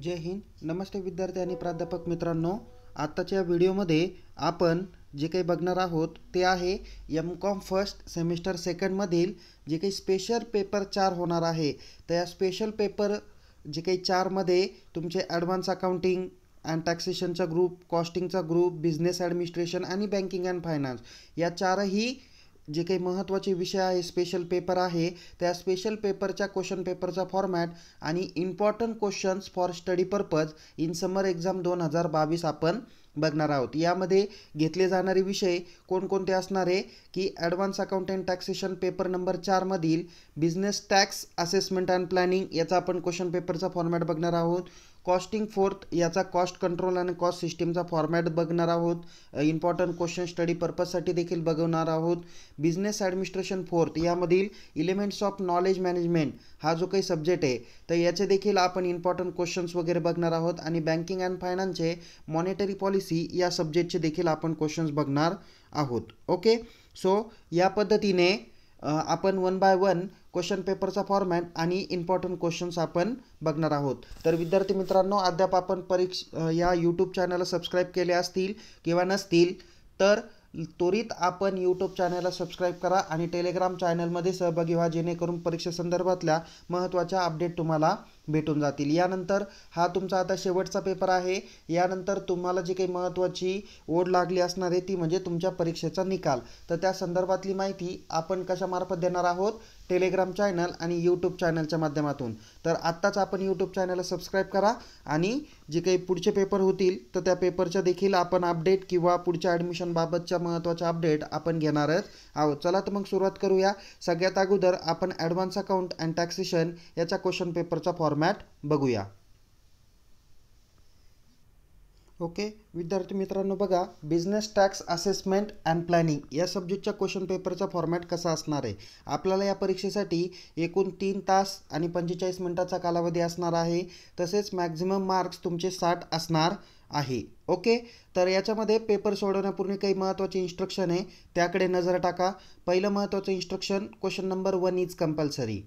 जय हिंद नमस्ते विद्यार्थी आणि प्राध्यापक मित्रांनो आत्ताच्या व्हिडिओमध्ये आपण जे काही बघणार आहोत ते आहे एम कॉम फर्स्ट सेमिस्टर सेकंडमधील जे काही स्पेशल पेपर चार होणार आहे तर या स्पेशल पेपर जे काही चारमध्ये तुमचे ॲडव्हान्स अकाउंटिंग अँड टॅक्सेशनचा ग्रुप कॉस्टिंगचा ग्रुप बिझनेस ॲडमिनिस्ट्रेशन आणि बँकिंग अँड फायनान्स या चारही जे काही महत्त्वाचे विषय आहे स्पेशल पेपर आहे त्या स्पेशल पेपरच्या क्वेश्चन पेपरचा फॉर्मॅट आणि important questions for study purpose in summer exam दोन हजार बावीस आपण बघणार आहोत यामध्ये घेतले जाणारे विषय कोणकोणते असणारे की advance accountant taxation paper number चारमधील business tax assessment and planning याचा आपण क्वेश्चन पेपरचा फॉर्मॅट बघणार आहोत कॉस्टिंग फोर्थ याचा कॉस्ट कंट्रोल आणि कॉस्ट सिस्टीमचा फॉर्मॅट बघणार आहोत इम्पॉर्टंट क्वेश्चन स्टडी पर्पजसाठी देखील बघवणार आहोत बिझनेस ॲडमिनिस्ट्रेशन फोर्थ यामधील इलिमेंट्स ऑफ नॉलेज मॅनेजमेंट हा जो काही सब्जेक्ट आहे तर याचे देखील आपण इम्पॉर्टंट क्वेश्चन्स वगैरे बघणार आहोत आणि बँकिंग अँड फायनान्सचे मॉनिटरी पॉलिसी या सब्जेक्टचे देखील आपण क्वेश्चन्स बघणार आहोत ओके सो या पद्धतीने आपण वन बाय वन क्वेश्चन पेपरचा फॉर्मॅट आणि इम्पॉर्टंट क्वेश्चन्स आपण बघणार आहोत तर विद्यार्थी मित्रांनो अद्याप आपण परीक्ष या यूट्यूब चॅनलला सबस्क्राईब केले असतील किंवा नसतील तर त्वरित आपण यूट्यूब चॅनलला सबस्क्राईब करा आणि टेलिग्राम चॅनलमध्ये सहभागी व्हा जेणेकरून परीक्षेसंदर्भातल्या महत्त्वाच्या अपडेट तुम्हाला भेटून जातील यानंतर हा तुमचा आता शेवटचा पेपर आहे यानंतर तुम्हाला जी काही महत्त्वाची ओढ लागली असणार आहे ती म्हणजे तुमच्या परीक्षेचा निकाल तर त्या संदर्भातली माहिती आपण कशामार्फत देणार आहोत टेलिग्राम चॅनल आणि यूट्यूब चॅनलच्या माध्यमातून तर आत्ताच आपण यूट्यूब चॅनलला सबस्क्राईब करा आणि जे काही पुढचे पेपर होतील तर त्या पेपरच्या देखील आपण अपडेट किंवा पुढच्या ॲडमिशनबाबतच्या महत्त्वाच्या अपडेट आपण घेणारच आहोत चला तर मग सुरुवात करूया सगळ्यात अगोदर आपण ॲडव्हान्स अकाउंट अँड टॅक्सेशन याच्या क्वेश्चन पेपरचा फॉर्म फॉर्मॅट बघूया ओके विद्यार्थी मित्रांनो बघा business tax assessment and planning या सब्जेक्टच्या क्वेश्चन पेपरचा फॉर्मॅट कसा असणार आहे आपल्याला या परीक्षेसाठी एकूण तीन तास आणि पंचेचाळीस मिनिटाचा कालावधी असणार आहे तसेच मॅक्झिमम मार्क्स तुमचे साठ असणार आहे ओके तर याच्यामध्ये पेपर सोडवण्यापूर्वी काही महत्त्वाचे इन्स्ट्रक्शन आहे त्याकडे नजर टाका पहिलं महत्त्वाचं instruction question number one is compulsory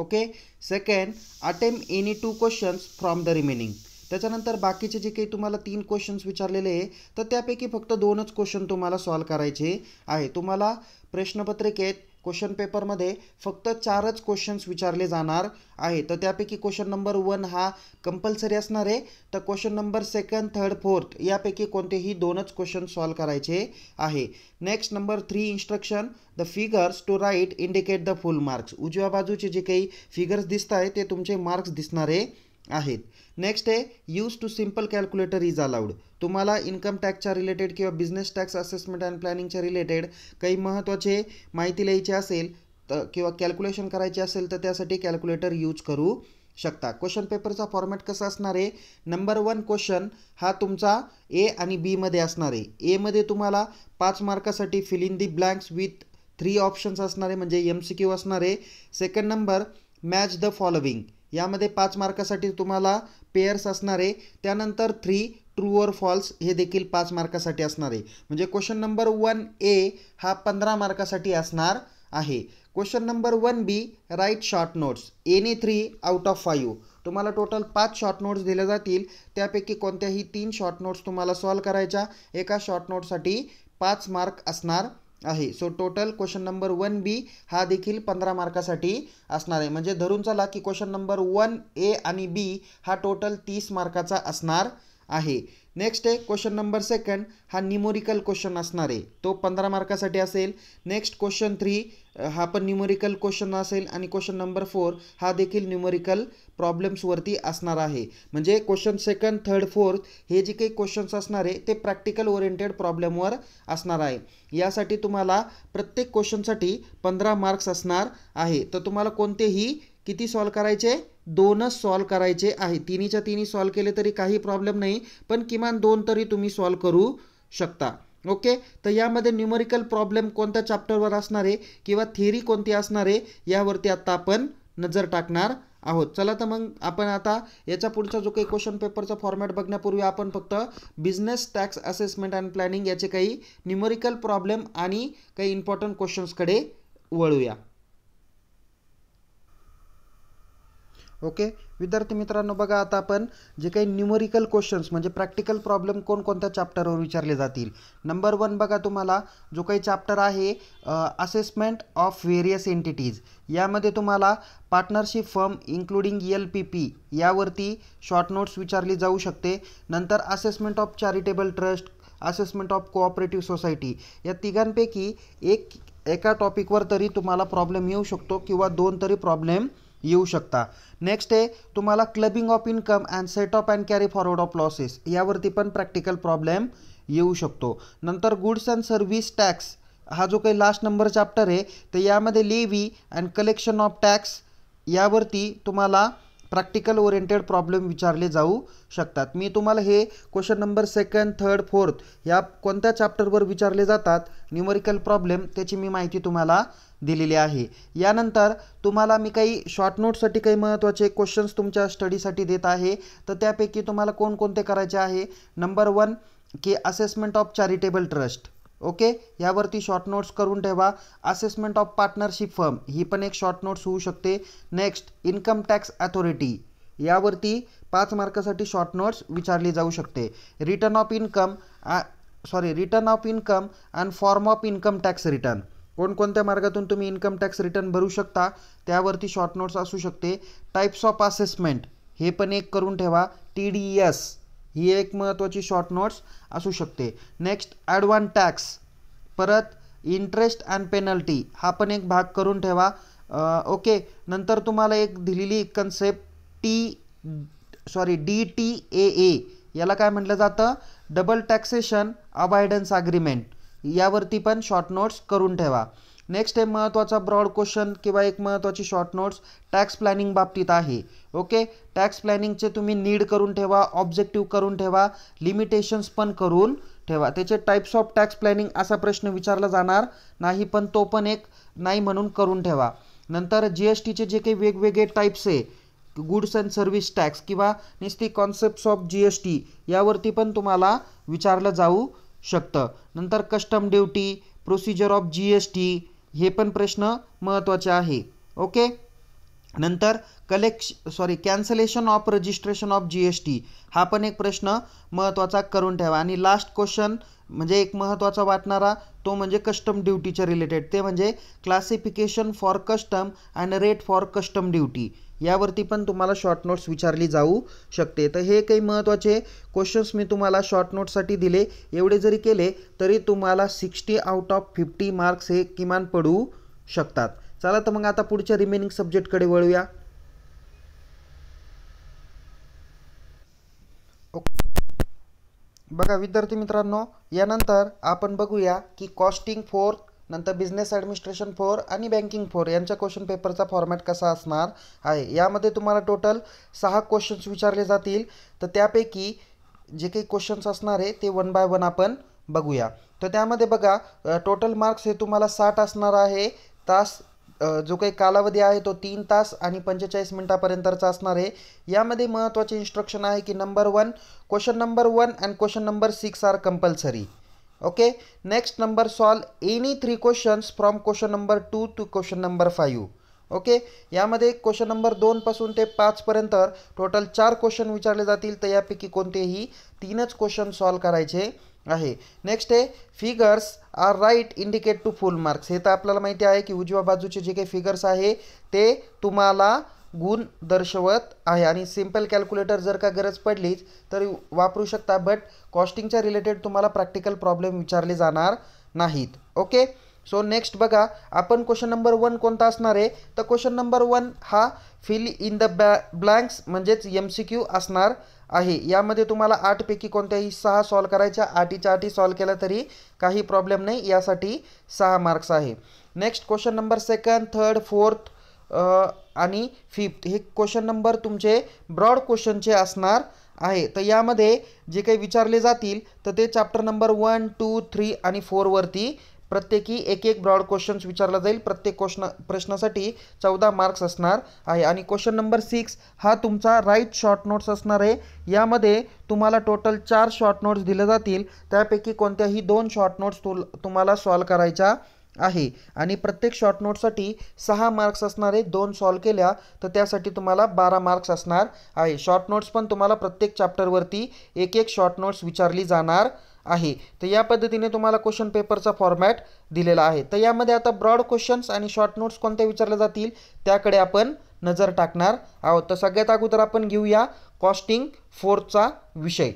okay second attempt any two questions from the remaining त्याच्यानंतर बाकीचे जे काही तुम्हाला तीन क्वेश्चन्स विचारलेले आहे तर त्यापैकी फक्त दोनच क्वेश्चन तुम्हाला सॉल्व करायचे आहे तुम्हाला प्रश्नपत्रिकेत क्वेश्चन पेपरमध्ये फक्त चारच क्वेश्चन्स विचारले जाणार आहे तर त्यापैकी क्वेश्चन नंबर वन हा कंपल्सरी असणार आहे तर question number second third fourth यापैकी कोणतेही दोनच क्वेश्चन सॉल्व करायचे आहे next number three instruction the figures to right indicate the full marks उजव्या बाजूचे जे काही फिगर्स दिसत आहे ते तुमचे मार्क्स दिसणारे आहेत नेक्स्ट आहे use to simple calculator is allowed तुम्हाला इन्कम टॅक्सच्या रिलेटेड किंवा बिझनेस टॅक्स असेसमेंट अँड प्लॅनिंगच्या रिलेटेड काही महत्त्वाचे माहिती लिहायची असेल तर किंवा कॅल्क्युलेशन करायची असेल तर त्यासाठी कॅल्क्युलेटर यूज करू शकता क्वेश्चन पेपरचा फॉर्मॅट कसा असणार आहे नंबर वन क्वेश्चन हा तुमचा ए आणि बीमध्ये असणार आहे एमध्ये तुम्हाला पाच मार्कासाठी fill in the blanks with three options असणारे म्हणजे एम सी क्यू असणारे second number match the following यामध्ये पाच मार्कासाठी तुम्हाला पेयर्स असणार त्यानंतर थ्री ट्रू और फॉल्स हे देखील पाच मार्कासाठी असणार म्हणजे क्वेश्चन नंबर वन ए हा पंधरा मार्कासाठी असणार आहे question number one B write short notes any three out of five तुम्हाला टोटल पाच शॉर्ट नोट्स दिल्या जातील त्यापैकी कोणत्याही तीन शॉर्ट नोट्स तुम्हाला सॉल्व करायच्या एका शॉर्ट नोटसाठी पाच मार्क असणार आहे so total question number one B हा देखील पंधरा मार्कासाठी असणार आहे म्हणजे धरून चला की क्वेश्चन नंबर वन ए आणि बी हा टोटल तीस मार्काचा असणार आहे नेक्स्ट आहे क्वेश्चन नंबर सेकंड हा न्युमोरिकल क्वेश्चन असणार आहे तो पंधरा मार्कासाठी असेल नेक्स्ट क्वेश्चन थ्री हा पण न्यूमोरिकल क्वेश्चन असेल आणि क्वेश्चन नंबर फोर हा देखील न्युमोरिकल प्रॉब्लेम्सवरती असणार आहे म्हणजे क्वेश्चन सेकंड थर्ड फोर्थ हे जे काही क्वेश्चन्स असणार आहे ते प्रॅक्टिकल ओरिएंटेड प्रॉब्लेमवर असणार आहे यासाठी तुम्हाला प्रत्येक क्वेश्चनसाठी पंधरा मार्क्स असणार आहे तर तुम्हाला कोणतेही किती सॉल्व करायचे दोनच सॉल्व करायचे आहे तिन्हीच्या तिन्ही सॉल्व केले तरी काही प्रॉब्लेम नाही पण किमान दोन तरी तुम्ही सॉल्व करू शकता ओके तर यामध्ये न्यूमेरिकल प्रॉब्लेम कोणत्या चॅप्टरवर असणार आहे किंवा थेरी कोणती असणार आहे यावरती आत्ता आपण नजर टाकणार आहोत चला तर मग आपण आता याच्या पुढचा जो काही क्वेश्चन पेपरचा फॉर्मॅट बघण्यापूर्वी आपण फक्त business tax assessment and planning याचे काही न्यूमेरिकल प्रॉब्लेम आणि काही इम्पॉर्टंट क्वेश्चन्सकडे वळूया ओके विद्यार्थी मित्रांनो बघा आता आपण जे काही न्यूमरिकल क्वेश्चन्स म्हणजे प्रॅक्टिकल प्रॉब्लेम कोणकोणत्या चॅप्टरवर विचारले जातील नंबर वन बघा तुम्हाला जो काही चॅप्टर आहे असेसमेंट ऑफ व्हेरियस एंटिटीज यामध्ये तुम्हाला partnership firm including L P P यावरती शॉर्ट नोट्स विचारली जाऊ शकते नंतर assessment of charitable trust assessment of cooperative society या तिघांपैकी एक एका टॉपिकवर तरी तुम्हाला प्रॉब्लेम येऊ शकतो किंवा दोन तरी प्रॉब्लेम येऊ शकता नेक्स्ट आहे तुम्हाला clubbing of income and set off and carry forward of losses यावरती पण प्रॅक्टिकल प्रॉब्लेम येऊ शकतो नंतर गुड्स अँड सर्व्हिस टॅक्स हा जो काही लास्ट नंबर चॅप्टर आहे तर यामध्ये levy and collection of tax यावरती तुम्हाला प्रॅक्टिकल ओरिएंटेड प्रॉब्लेम विचारले जाऊ शकतात मी तुम्हाला हे question number second third fourth या कोणत्या चॅप्टरवर विचारले जातात न्यूमरिकल प्रॉब्लेम त्याची मी माहिती तुम्हाला दिलेली आहे यानंतर तुम्हाला मी काही शॉर्ट नोटसाठी काही महत्त्वाचे क्वेश्चन्स तुमच्या स्टडीसाठी देत आहे तर त्यापैकी तुम्हाला कोणकोणते करायचे आहे नंबर वन की assessment of charitable trust okay यावरती शॉर्ट नोट्स करून ठेवा असेसमेंट ऑफ पार्टनरशिप फर्म ही पण एक शॉर्ट नोट्स होऊ शकते नेक्स्ट इन्कम टॅक्स अथॉरिटी यावरती पाच मार्कासाठी शॉर्ट नोट्स विचारली जाऊ शकते return of income sorry return of income and form of income tax return कोणकोणत्या मार्गातून तुम्ही इन्कम टॅक्स रिटर्न भरू शकता त्यावरती शॉर्ट नोट्स असू शकते टाईप्स ऑफ असेसमेंट हे पण एक करून ठेवा टी डी एस ही एक महत्त्वाची शॉर्ट नोट्स असू शकते नेक्स्ट ॲडव्हान टॅक्स परत इंटरेस्ट अँड पेनल्टी हा पण एक भाग करून ठेवा ओके नंतर तुम्हाला एक दिलेली concept T sorry D T A A याला काय म्हटलं जातं डबल टॅक्सेशन अवायडन्स अग्रीमेंट यावरती पण शॉर्ट नोट्स करून ठेवा नेक्स्ट आहे महत्त्वाचा ब्रॉड क्वेश्चन किंवा एक महत्त्वाची शॉर्ट नोट्स टॅक्स प्लॅनिंग बाबतीत आहे ओके टॅक्स प्लॅनिंगचे तुम्ही नीड करून ठेवा ऑब्जेक्टिव्ह करून ठेवा लिमिटेशन्स पण करून ठेवा त्याचे टाईप्स ऑफ टॅक्स प्लॅनिंग असा प्रश्न विचारला जाणार नाही पण तो पण एक नाही म्हणून करून ठेवा नंतर जी एस टीचे जे काही वेगवेगळे टाईप्स आहे गुड्स अँड सर्व्हिस टॅक्स किंवा निस्ती concepts of G S T यावरती पण तुम्हाला विचारलं जाऊ शकतं नंतर custom duty procedure of G S T हे पण प्रश्न महत्त्वाचे आहे ओके नंतर collection sorry cancellation of registration of G S T हा पण एक प्रश्न महत्त्वाचा करून ठेवा आणि लास्ट क्वेश्चन म्हणजे एक महत्त्वाचा वाटणारा तो म्हणजे कस्टम ड्युटीच्या रिलेटेड ते म्हणजे classification for custom and rate for custom duty यावरती पण तुम्हाला शॉर्ट नोट्स विचारली जाऊ शकते तर हे काही महत्त्वाचे क्वेश्चन्स मी तुम्हाला शॉर्ट नोट्ससाठी दिले एवढे जरी केले तरी तुम्हाला sixty out of fifty marks हे किमान पडू शकतात चला तर मग आता पुढच्या रिमेनिंग सब्जेक्टकडे वळूया ओके बघा विद्यार्थी मित्रांनो यानंतर आपण बघूया की कॉस्टिंग फोर नंतर बिझनेस ॲडमिनिस्ट्रेशन फोर आणि बँकिंग फोर यांच्या क्वेश्चन पेपरचा फॉर्मॅट कसा असणार आहे यामध्ये तुम्हाला टोटल सहा क्वेश्चन्स विचारले जातील तर त्यापैकी जे काही क्वेश्चन्स असणार आहे ते वन बाय वन आपण बघूया तर त्यामध्ये बघा टोटल मार्क्स हे तुम्हाला साठ असणार आहे तास जो काही कालावधी आहे तो तीन तास आणि पंचेचाळीस मिनटापर्यंतचा असणार आहे यामध्ये महत्त्वाचे इन्स्ट्रक्शन आहे की number one question number one and question number six are compulsory okay next number solve any three questions from question number two two question number 5 okay यामध्ये क्वेश्चन नंबर दोनपासून ते पाचपर्यंत टोटल चार क्वेश्चन विचारले जातील तर यापैकी कोणतेही तीनच क्वेश्चन सॉल्व करायचे आहे नेक्स्ट आहे figures are right indicate to full marks हे तर आपल्याला माहिती आहे की उजव्या बाजूचे जे काही फिगर्स आहे ते तुम्हाला गुण दर्शवत आहे आणि सिम्पल कॅल्क्युलेटर जर का गरज पडलीच तर वापरू शकता बट कॉस्टिंगच्या रिलेटेड तुम्हाला प्रॅक्टिकल प्रॉब्लेम विचारले जाणार नाहीत ओके सो नेक्स्ट बघा आपण क्वेश्चन नंबर वन कोणता असणार आहे तर क्वेश्चन नंबर वन हा फिल इन द बॅ ब्लँक्स म्हणजेच एम सी क्यू असणार आहे यामध्ये तुम्हाला आठपैकी कोणत्याही सहा सॉल्व करायच्या आठीच्या आठी सॉल्व केल्या तरी काही प्रॉब्लेम नाही यासाठी सहा मार्क्स आहे next question number second third fourth आणि फिफ्थ हे क्वेश्चन नंबर तुमचे ब्रॉड क्वेश्चनचे असणार आहे तर यामध्ये जे काही विचारले जातील तर ते chapter number one two three आणि फोरवरती प्रत्येकी एक एक ब्रॉड क्वेश्चन्स विचारला जाईल प्रत्येक क्वेश्चन प्रश्नासाठी चौदा मार्क्स असणार आहे आणि क्वेश्चन नंबर सिक्स हा तुमचा राईट शॉर्ट नोट्स असणार आहे यामध्ये तुम्हाला टोटल चार शॉर्ट नोट्स दिले जातील त्यापैकी कोणत्याही दोन शॉर्ट नोट्स तु तुम्हाला सॉल्व करायच्या आहे आणि प्रत्येक शॉर्ट नोटसाठी सहा मार्क्स असणारे दोन सॉल्व केल्या तर त्यासाठी तुम्हाला बारा मार्क्स असणार आहे शॉर्ट नोट्स पण तुम्हाला प्रत्येक चॅप्टरवरती एक एक शॉर्ट नोट्स विचारली जाणार आहे तर या पद्धतीने तुम्हाला क्वेश्चन पेपरचा फॉर्मॅट दिलेला आहे तर यामध्ये आता ब्रॉड क्वेश्चन्स आणि शॉर्ट नोट्स कोणत्या विचारल्या जातील त्याकडे आपण नजर टाकणार आहोत तर सगळ्यात अगोदर आपण घेऊया कॉस्टिंग फोरचा विषय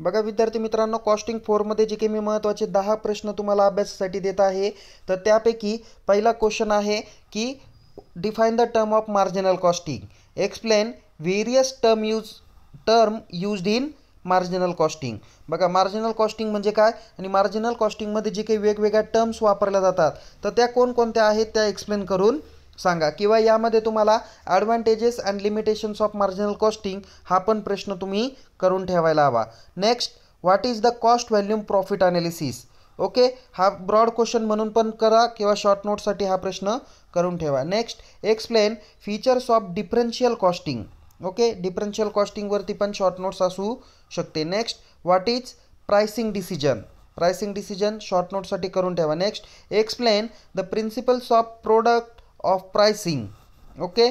बघा विद्यार्थी मित्रांनो कॉस्टिंग फोरमध्ये जे काही मी महत्त्वाचे दहा प्रश्न तुम्हाला अभ्यासासाठी देत आहे तर त्यापैकी पहिला क्वेश्चन आहे की define the term of marginal costing explain various term use term used in marginal costing बघा मार्जिनल कॉस्टिंग म्हणजे काय आणि मार्जिनल कॉस्टिंगमध्ये जे काही वेगवेगळ्या टर्म्स वापरल्या जातात तर त्या कोणकोणत्या आहेत त्या एक्सप्लेन करून सांगा किंवा यामध्ये तुम्हाला advantages and limitations of marginal costing हा पण प्रश्न तुम्ही करून ठेवायला हवा next what is the cost volume profit analysis okay हा ब्रॉड क्वेश्चन म्हणून पण करा किंवा शॉर्ट नोटसाठी हा प्रश्न करून ठेवा next explain features of differential costing okay differential कॉस्टिंगवरती पण शॉर्ट नोट्स असू शकते next what is pricing decision pricing decision short नोटसाठी करून ठेवा next explain the principles of product of pricing okay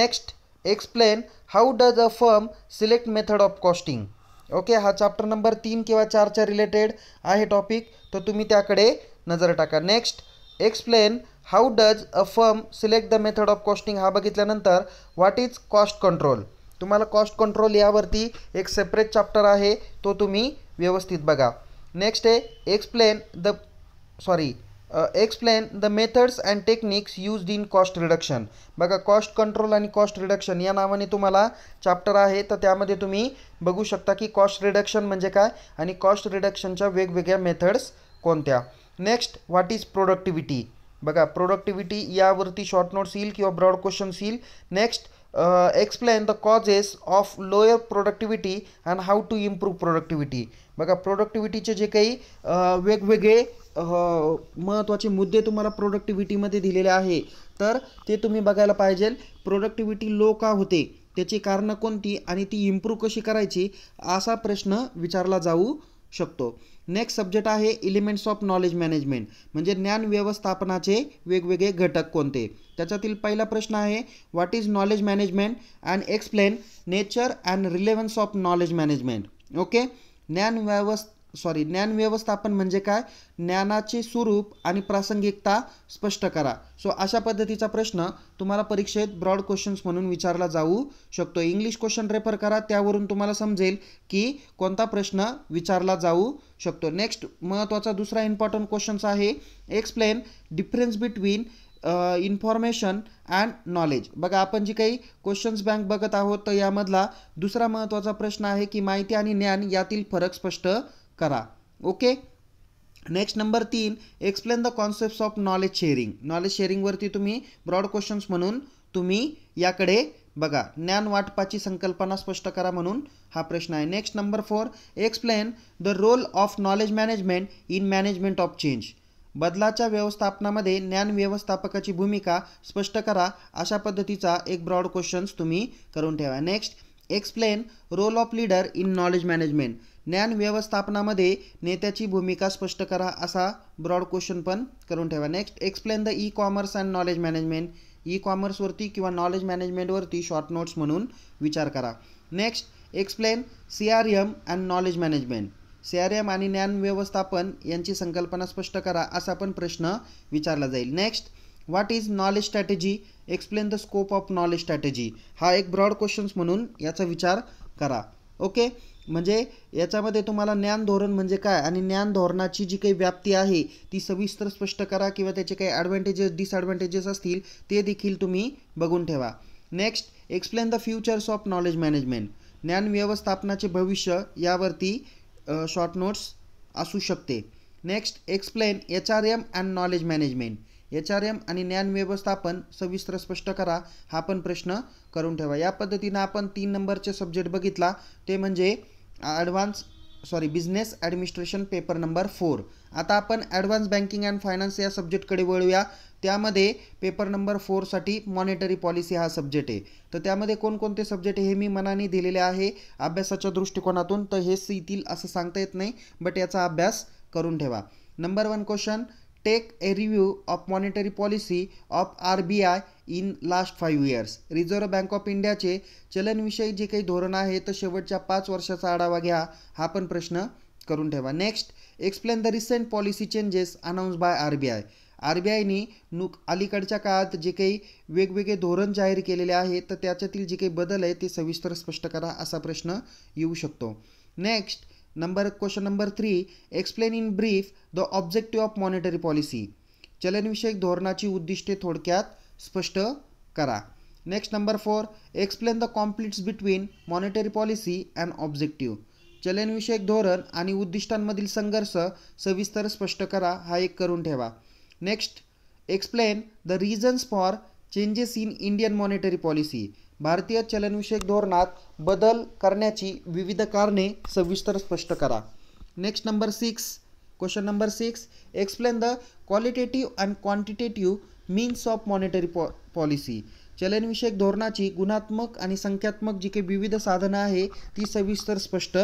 next explain how does a firm select method of costing okay हा chapter number तीन किंवा चारच्या related आहे topic तर तुम्ही त्याकडे नजर टाका next explain how does a firm select the method of costing हा बघितल्यानंतर व्हॉट इज कॉस्ट कंट्रोल तुम्हाला कॉस्ट कंट्रोल यावरती एक सेपरेट चॅप्टर आहे तो तुम्ही व्यवस्थित बघा नेक्स्ट आहे explain the sorry explain the methods and techniques used in cost reduction बघा कॉस्ट कंट्रोल आणि कॉस्ट रिडक्शन या नावाने तुम्हाला चॅप्टर आहे तर त्यामध्ये तुम्ही बघू शकता की कॉस्ट रिडक्शन म्हणजे काय आणि कॉस्ट रिडक्शनच्या वेगवेगळ्या मेथड्स कोणत्या नेक्स्ट व्हाट इज प्रोडक्टिव्हिटी बघा प्रोडक्टिव्हिटी यावरती शॉर्ट नोट्स येईल किंवा ब्रॉड क्वेश्चन्स येईल next explain uh, the the of lower lower productivity and to to improve बघा प्रोडक्टिव्हिटीचे जे काही uh, वेगवेगळे uh, महत्त्वाचे मुद्दे तुम्हाला प्रोडक्टिव्हिटीमध्ये दिलेले आहे तर ते तुम्ही बघायला पाहिजे प्रोडक्टिव्हिटी लो का होते त्याची कारणं कोणती आणि ती इम्प्रूव्ह कशी करायची असा प्रश्न विचारला जाऊ शकतो नेक्स्ट सब्जेक्ट आहे इलिमेंट्स ऑफ नॉलेज मॅनेजमेंट म्हणजे ज्ञान व्यवस्थापनाचे वेगवेगळे घटक कोणते त्याच्यातील पहिला प्रश्न आहे what is knowledge management and explain nature and relevance of knowledge management okay ज्ञान व्यवस्थ सॉरी ज्ञान व्यवस्थापन म्हणजे काय ज्ञानाचे स्वरूप आणि प्रासंगिकता स्पष्ट करा सो अशा पद्धतीचा प्रश्न तुम्हाला परीक्षेत ब्रॉड क्वेश्चन्स म्हणून विचारला जाऊ शकतो इंग्लिश क्वेश्चन रेफर करा त्यावरून तुम्हाला समजेल की कोणता प्रश्न विचारला जाऊ शकतो नेक्स्ट महत्त्वाचा दुसरा इम्पॉर्टंट क्वेश्चन्स आहे explain difference between information and knowledge बघा आपण जी काही क्वेश्चन्स बँक बघत आहोत तर यामधला दुसरा महत्त्वाचा प्रश्न आहे की माहिती आणि ज्ञान यातील फरक स्पष्ट करा ओके नेक्स्ट नंबर तीन explain the concept of knowledge sharing knowledge शेअरिंगवरती तुम्ही ब्रॉड क्वेश्चन्स म्हणून तुम्ही याकडे बघा ज्ञान वाटपाची संकल्पना स्पष्ट करा म्हणून हा प्रश्न आहे next number four explain the role of knowledge management in management of change बदलाच्या व्यवस्थापनामध्ये ज्ञान व्यवस्थापकाची भूमिका स्पष्ट करा अशा पद्धतीचा एक ब्रॉड क्वेश्चन्स तुम्ही करून ठेवा next explain role of leader in knowledge management ज्ञान व्यवस्थापनामध्ये नेत्याची भूमिका स्पष्ट करा असा ब्रॉड क्वेश्चन पण करून ठेवा next explain the e commerce and knowledge management ई कॉमर्सवरती किंवा नॉलेज मॅनेजमेंटवरती शॉर्ट नोट्स म्हणून विचार करा next explain C R M and knowledge management C R M आणि ज्ञान व्यवस्थापन यांची संकल्पना स्पष्ट करा असा पण प्रश्न विचारला जाईल next what is knowledge strategy explain the scope of knowledge strategy हा एक ब्रॉड क्वेश्चन्स म्हणून याचा विचार करा ओके म्हणजे याच्यामध्ये तुम्हाला ज्ञान धोरण म्हणजे काय आणि ज्ञान धोरणाची जी काही व्याप्ती आहे ती सविस्तर स्पष्ट करा किंवा त्याचे काही ॲडव्हान्टेजेस डिसॲडव्हान्टेजेस असतील ते देखील तुम्ही बघून ठेवा next explain the futures of knowledge management ज्ञान व्यवस्थापनाचे भविष्य यावरती शॉर्ट नोट्स असू शकते next explain H R M and knowledge management H R M आणि ज्ञान व्यवस्थापन सविस्तर स्पष्ट करा हा पण प्रश्न करून ठेवा या पद्धतीनं आपण तीन नंबरचे सब्जेक्ट बघितला ते म्हणजे advance sorry business administration paper number four आता आपण ॲडव्हान्स बँकिंग अँड फायनान्स या सब्जेक्टकडे वळूया त्यामध्ये पेपर नंबर फोरसाठी मॉनिटरी पॉलिसी हा सब्जेक्ट आहे तर त्यामध्ये कोणकोणते सब्जेक्ट हे मी मनाने दिलेले आहे अभ्यासाच्या दृष्टिकोनातून तर हे सीतील असं सांगता येत नाही बट याचा अभ्यास करून ठेवा number one question take a review of monetary policy of R B I in last five years reserve bank of इंडियाचे चलनविषयी जे काही धोरण आहे तर शेवटच्या पाच वर्षाचा आढावा घ्या हा पण प्रश्न करून ठेवा next explain the recent policy changes announce by R B I R B आयनी नुक अलीकडच्या काळात जे काही वेगवेगळे धोरण जाहीर केलेले आहे तर त्याच्यातील जे काही बदल आहे ते सविस्तर स्पष्ट करा असा प्रश्न येऊ शकतो next number question number three explain in brief the objective of monetary policy चलनविषयक धोरणाची उद्दिष्टे थोडक्यात स्पष्ट करा next number four explain the conflicts between monetary policy and objective चलनविषयक धोरण आणि उद्दिष्टांमधील संघर्ष सविस्तर स्पष्ट करा हा एक करून ठेवा next explain the reasons for changes in Indian monetary policy भारतीय चलनविषयक धोरणात बदल करण्याची विविध कारणे सविस्तर स्पष्ट करा next number six question number six explain the qualitative and quantitative means of monetary po policy चलनविषयक धोरणाची गुणात्मक आणि संख्यात्मक जी काही विविध साधनं आहे ती सविस्तर स्पष्ट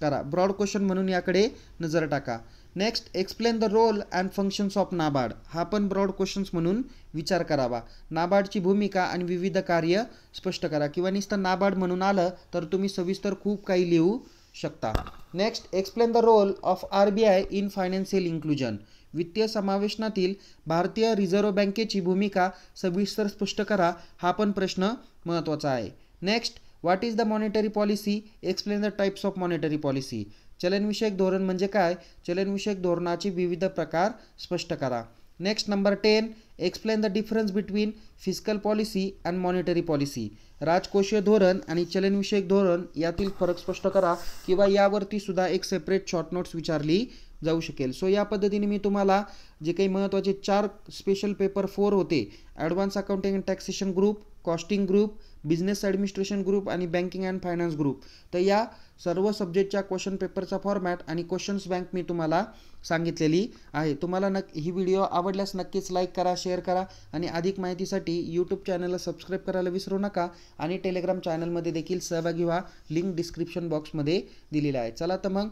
करा ब्रॉड क्वेश्चन म्हणून याकडे नजर टाका next explain the role and functions of NABARD हा पण ब्रॉड क्वेश्चन्स म्हणून विचार करावा नाबार्डची भूमिका आणि विविध कार्य स्पष्ट करा किंवा नुसतं नाबार्ड म्हणून आलं तर तुम्ही सविस्तर खूप काही लिहू शकता next explain the role of R B I in financial inclusion वित्तीय समावेशनातील भारतीय रिझर्व्ह बँकेची भूमिका सविस्तर स्पष्ट करा हा पण प्रश्न महत्त्वाचा आहे next what is the monetary policy explain the types of monetary policy चलनविषयक धोरण म्हणजे काय चलनविषयक धोरणाचे विविध प्रकार स्पष्ट करा next number ten explain the difference between physical policy and monetary policy राजकोषीय धोरण आणि चलनविषयक धोरण यातील फरक स्पष्ट करा किंवा यावरती सुद्धा एक सेपरेट शॉर्ट नोट्स विचारली जाऊ शकेल सो या पद्धतीने मी तुम्हाला जे काही महत्त्वाचे चार स्पेशल पेपर फोर होते advance accounting and taxation group costing group business administration group आणि बँकिंग अँड फायनान्स ग्रुप तर या सर्व सब्जेक्टच्या क्वेश्चन पेपरचा फॉर्मॅट आणि क्वेश्चन्स बँक मी तुम्हाला सांगितलेली आहे तुम्हाला नक् ही व्हिडिओ आवडल्यास नक्कीच लाईक करा शेअर करा आणि अधिक माहितीसाठी यूट्यूब चॅनलला सबस्क्राईब करायला विसरू नका आणि टेलिग्राम चॅनलमध्ये देखील सहभागी व्हा लिंक डिस्क्रिप्शन बॉक्समध्ये दिलेला आहे चला तर मग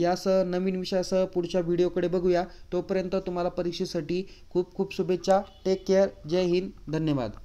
यासह नवीन विषयासह पुढच्या व्हिडिओकडे बघूया तोपर्यंत तुम्हाला परीक्षेसाठी खूप खूप शुभेच्छा टेक केअर जय हिंद धन्यवाद